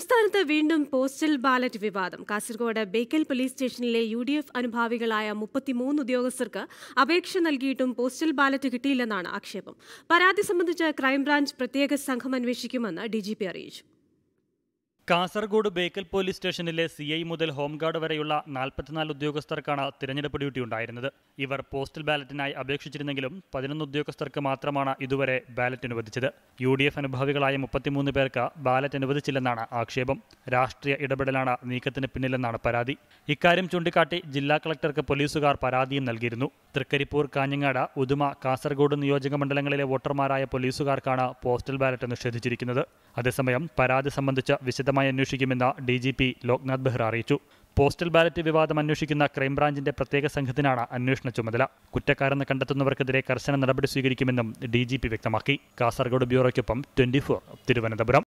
സംസ്ഥാനത്ത് വീണ്ടും postal ballot വിവാദം കാസർഗോഡ് ബേക്കൽ പോലീസ് സ്റ്റേഷനിലെ യു ഡി എഫ് അനുഭാവികളായ മുപ്പത്തിമൂന്ന് ഉദ്യോഗസ്ഥർക്ക് അപേക്ഷ നൽകിയിട്ടും പോസ്റ്റൽ ബാലറ്റ് കിട്ടിയില്ലെന്നാണ് ആക്ഷേപം പരാതി സംബന്ധിച്ച് ക്രൈംബ്രാഞ്ച് പ്രത്യേക സംഘം അന്വേഷിക്കുമെന്ന് ഡി അറിയിച്ചു കാസർഗോഡ് ബേക്കൽ പോലീസ് സ്റ്റേഷനിലെ സി ഐ മുതൽ ഹോംഗാർഡ് വരെയുള്ള നാൽപ്പത്തിനാല് ഉദ്യോഗസ്ഥർക്കാണ് തിരഞ്ഞെടുപ്പ് ഡ്യൂട്ടി ഉണ്ടായിരുന്നത് ഇവർ പോസ്റ്റൽ ബാലറ്റിനായി അപേക്ഷിച്ചിരുന്നെങ്കിലും പതിനൊന്ന് ഉദ്യോഗസ്ഥർക്ക് മാത്രമാണ് ഇതുവരെ ബാലറ്റ് അനുവദിച്ചത് യു ഡി എഫ് അനുഭാവികളായ മുപ്പത്തിമൂന്ന് പേർക്ക് ബാലറ്റ് അനുവദിച്ചില്ലെന്നാണ് ആക്ഷേപം രാഷ്ട്രീയ ഇടപെടലാണ് നീക്കത്തിന് പിന്നിലെന്നാണ് പരാതി ഇക്കാര്യം ചൂണ്ടിക്കാട്ടി ജില്ലാ കളക്ടർക്ക് പോലീസുകാർ പരാതിയും നൽകിയിരുന്നു തൃക്കരിപ്പൂർ കാഞ്ഞങ്ങാട് ഉദുമ കാസർഗോഡ് നിയോജക മണ്ഡലങ്ങളിലെ വോട്ടർമാരായ പോലീസുകാർക്കാണ് പോസ്റ്റൽ ബാലറ്റ് നിഷേധിച്ചിരിക്കുന്നത് അതേസമയം പരാതി സംബന്ധിച്ച വിശദമായി വിശദമായി അന്വേഷിക്കുമെന്ന് D G P Loknath Behera അറിയിച്ചു പോസ്റ്റൽ ബാലറ്റ് വിവാദം അന്വേഷിക്കുന്ന ക്രൈംബ്രാഞ്ചിന്റെ പ്രത്യേക സംഘത്തിനാണ് അന്വേഷണ ചുമതല കുറ്റക്കാരെന്ന് കണ്ടെത്തുന്നവർക്കെതിരെ കർശന നടപടി സ്വീകരിക്കുമെന്നും ഡി വ്യക്തമാക്കി കാസർഗോഡ് ബ്യൂറോയ്ക്കൊപ്പം ട്വന്റി തിരുവനന്തപുരം